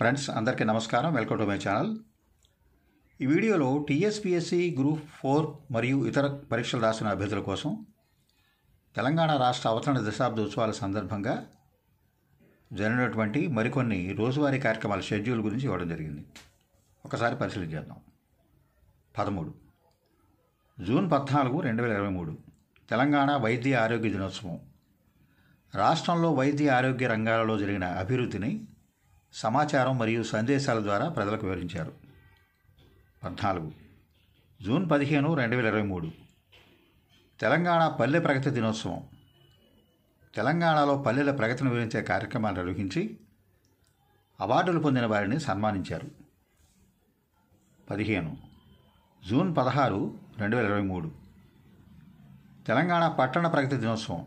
friends అందరికీ నమస్కారం welcome to my channel ఈ వీడియోలో టీఎస్పిఎస్సి గ్రూప్ ఫోర్ మరియు ఇతర పరీక్షలు రాసిన అభ్యర్థుల కోసం తెలంగాణ రాష్ట్ర అవతరణ ఉత్సవాల సందర్భంగా జరిగినటువంటి మరికొన్ని రోజువారీ కార్యక్రమాల షెడ్యూల్ గురించి ఇవ్వడం జరిగింది ఒకసారి పరిశీలించేద్దాం పదమూడు జూన్ పద్నాలుగు రెండు వేల ఇరవై మూడు తెలంగాణ వైద్య ఆరోగ్య దినోత్సవం రాష్ట్రంలో వైద్య ఆరోగ్య రంగాలలో జరిగిన అభివృద్ధిని సమాచారం మరియు సందేశాల ద్వారా ప్రజలకు వివరించారు పద్నాలుగు జూన్ పదిహేను రెండు వేల ఇరవై మూడు తెలంగాణ పల్లె ప్రగతి దినోత్సవం తెలంగాణలో పల్లెల ప్రగతిని వివరించే కార్యక్రమాలు నిర్వహించి అవార్డులు పొందిన వారిని సన్మానించారు పదిహేను జూన్ పదహారు రెండు వేల ఇరవై మూడు తెలంగాణ పట్టణ ప్రగతి దినోత్సవం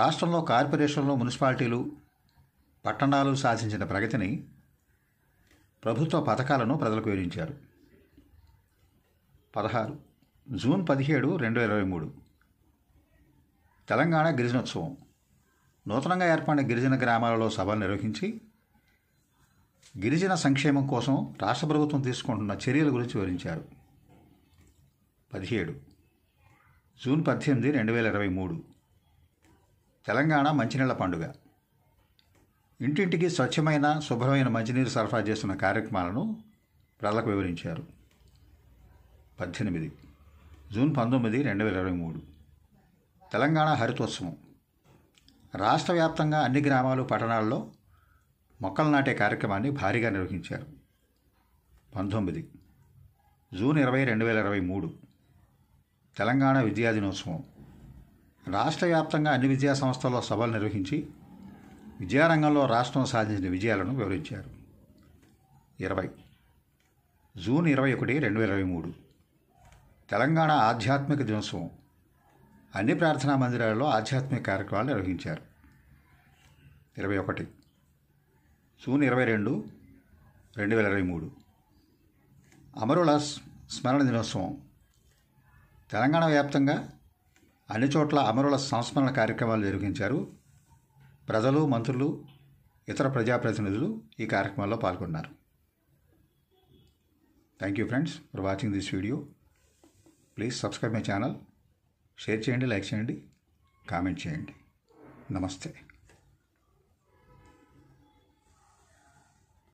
రాష్ట్రంలో కార్పొరేషన్లు మున్సిపాలిటీలు పట్టణాలు సాధించిన ప్రగతిని ప్రభుత్వ పథకాలను ప్రజలకు వివరించారు పదహారు జూన్ పదిహేడు రెండు వేల ఇరవై మూడు తెలంగాణ గిరిజనోత్సవం నూతనంగా ఏర్పడిన గిరిజన గ్రామాలలో సభలు నిర్వహించి గిరిజన సంక్షేమం కోసం రాష్ట్ర ప్రభుత్వం తీసుకుంటున్న చర్యల గురించి వివరించారు పదిహేడు జూన్ పద్దెనిమిది రెండు వేల ఇరవై మూడు తెలంగాణ మంచినీళ్ల పండుగ ఇంటింటికి స్వచ్ఛమైన శుభ్రమైన మంచినీరు సరఫరా చేస్తున్న కార్యక్రమాలను ప్రజలకు వివరించారు పద్దెనిమిది జూన్ పంతొమ్మిది రెండు వేల ఇరవై మూడు తెలంగాణ హరితోత్సవం రాష్ట్ర వ్యాప్తంగా అన్ని గ్రామాలు పట్టణాల్లో మొక్కలు నాటే కార్యక్రమాన్ని భారీగా నిర్వహించారు పంతొమ్మిది జూన్ ఇరవై రెండు వేల ఇరవై మూడు తెలంగాణ విద్యా దినోత్సవం రాష్ట్ర వ్యాప్తంగా అన్ని విద్యా సంస్థల్లో సభలు నిర్వహించి విద్యారంగంలో రాష్ట్రం సాధించిన విజయాలను వివరించారు ఇరవై జూన్ ఇరవై ఒకటి రెండు వేల ఇరవై మూడు తెలంగాణ ఆధ్యాత్మిక దినోత్సవం అన్ని ప్రార్థనా మందిరాలలో ఆధ్యాత్మిక కార్యక్రమాలు నిర్వహించారు ఇరవై ఒకటి జూన్ ఇరవై రెండు రెండు వేల ఇరవై మూడు అమరుల స్మరణ దినోత్సవం తెలంగాణ వ్యాప్తంగా అన్ని చోట్ల అమరుల సంస్మరణ కార్యక్రమాలు నిర్వహించారు ప్రజలు మంత్రులు ఇతర ప్రజాప్రతినిధులు ఈ కార్యక్రమాల్లో పాల్గొన్నారు thank you friends for watching this video please subscribe my channel share చేయండి లైక్ చేయండి కామెంట్ చేయండి నమస్తే